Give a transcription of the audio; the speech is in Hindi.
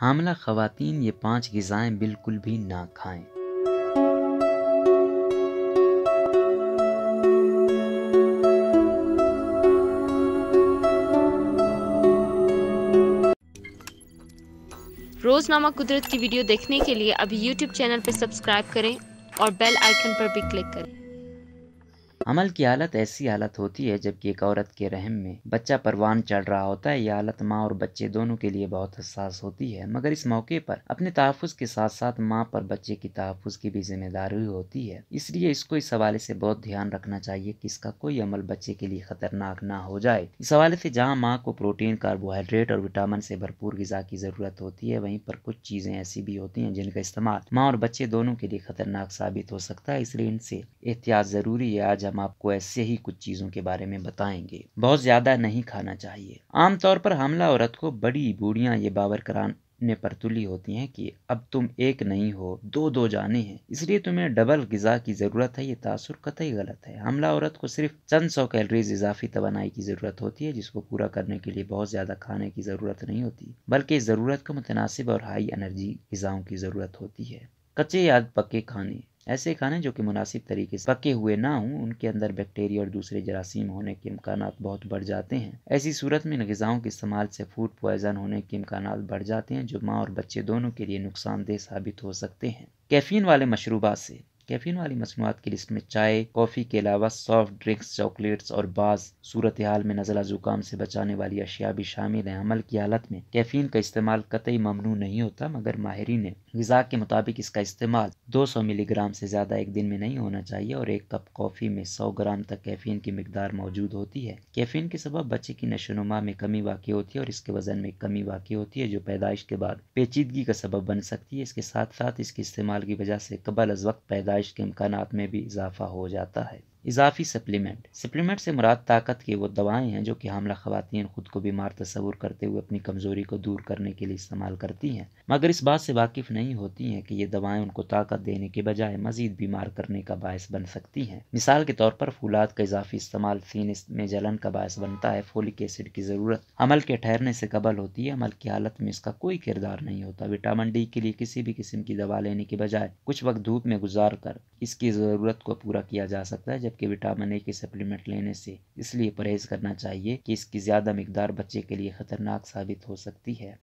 हामला खवतिन ये पांच गज़ाएँ बिल्कुल भी ना खाएं रोज़नामा कुदरत की वीडियो देखने के लिए अभी यूट्यूब चैनल पर सब्सक्राइब करें और बेल आइकन पर भी क्लिक करें अमल की हालत ऐसी हालत होती है जबकि एक औरत के रहम में बच्चा परवान चढ़ रहा होता है यह हालत माँ और बच्चे दोनों के लिए बहुत हसास होती है मगर इस मौके पर अपने तहफ़ के साथ साथ माँ पर बच्चे की तहफ़ की भी जिम्मेदारी होती है इसलिए इसको इस हवाले से बहुत ध्यान रखना चाहिए कि इसका कोई अमल बच्चे के लिए खतरनाक ना हो जाए इस हवाले से जहाँ माँ को प्रोटीन कार्बोहाइड्रेट और विटामिन से भरपूर गजा की ज़रूरत होती है वहीं पर कुछ चीज़ें ऐसी भी होती हैं जिनका इस्तेमाल माँ और बच्चे दोनों के लिए खतरनाक साबित हो सकता है इसलिए इनसे एहतियात ज़रूरी है आज हम आपको ऐसे ही कुछ चीज़ों के बारे में बताएंगे बहुत ज़्यादा नहीं खाना चाहिए आमतौर पर हमला औरत को बड़ी बूढ़िया ये बावर करान ने परतुली होती हैं कि अब तुम एक नहीं हो दो दो जाने हैं इसलिए तुम्हें डबल गज़ा की ज़रूरत है ये तासुर कतई गलत है हमला औरत को सिर्फ चंद सौ कैलरीज इजाफी तोनाई की ज़रूरत होती है जिसको पूरा करने के लिए बहुत ज़्यादा खाने की ज़रूरत नहीं होती बल्कि ज़रूरत को मुतनासिब और हाई एनर्जी गज़ाओं की ज़रूरत होती है कच्चे याद पक्के खाने ऐसे खाने जो कि मुनासिब तरीके से पके हुए ना हों उनके अंदर बैक्टीरिया और दूसरे जरासीम होने के इम्कान बहुत बढ़ जाते हैं ऐसी सूरत में गज़ाओं के इस्तेमाल से फूड पॉइजन होने के इम्कान बढ़ जाते हैं जो माँ और बच्चे दोनों के लिए नुकसानदेह साबित हो सकते हैं कैफीन वाले मशरूबा से कैफीन वाली मसनूआत की लिस्ट में चाय कॉफ़ी के अलावा सॉफ्ट ड्रिंक्स चॉकलेट्स और बाज सूरत हाल में नजला जुकाम से बचाने वाली अशिया भी शामिल है अमल की हालत में कैफीन का इस्तेमाल कतई ममनू नहीं होता मगर माहरी ने गज़ा के मुताबिक इसका इस्तेमाल 200 मिलीग्राम से ज़्यादा एक दिन में नहीं होना चाहिए और एक कप कॉफ़ी में 100 ग्राम तक कैफीन की मकदार मौजूद होती है कैफीन के सबब बच्चे की नशोनुमा में कमी वाकई होती है और इसके वजन में कमी वाकई होती है जो पैदाइश के बाद पेचीदगी का सबब बन सकती है इसके साथ साथ इसके इस्तेमाल की वजह से कबल अज वक्त पैदा पैदाइश के इम्कान में भी इजाफा हो जाता है इजाफी सप्लीमेंट सप्लीमेंट से मुराद ताकत की वो दवाएं हैं जो कि हमला खवतिन ख़ुद को बीमार तस्वूर करते हुए अपनी कमज़ोरी को दूर करने के लिए इस्तेमाल करती हैं मगर इस बात से वाकिफ़ नहीं होती हैं कि ये दवाएं उनको ताकत देने के बजाय मज़ीद बीमार करने का बायस बन सकती हैं मिसाल के तौर पर फूलाद का इजाफी इस्तेमाल सीन में जलन का बायस बनता है फोलिक एसिड की ज़रूरत अमल के ठहरने से कबल होती है अमल की हालत में इसका कोई किरदार नहीं होता विटामिन डी के लिए किसी भी किस्म की दवा लेने के बजाय कुछ वक्त धूप में गुजार कर इसकी ज़रूरत को पूरा किया जा सकता है जबकि विटामिन ए की सप्लीमेंट लेने से इसलिए परहेज करना चाहिए कि इसकी ज़्यादा मकदार बच्चे के लिए ख़तरनाक साबित हो सकती है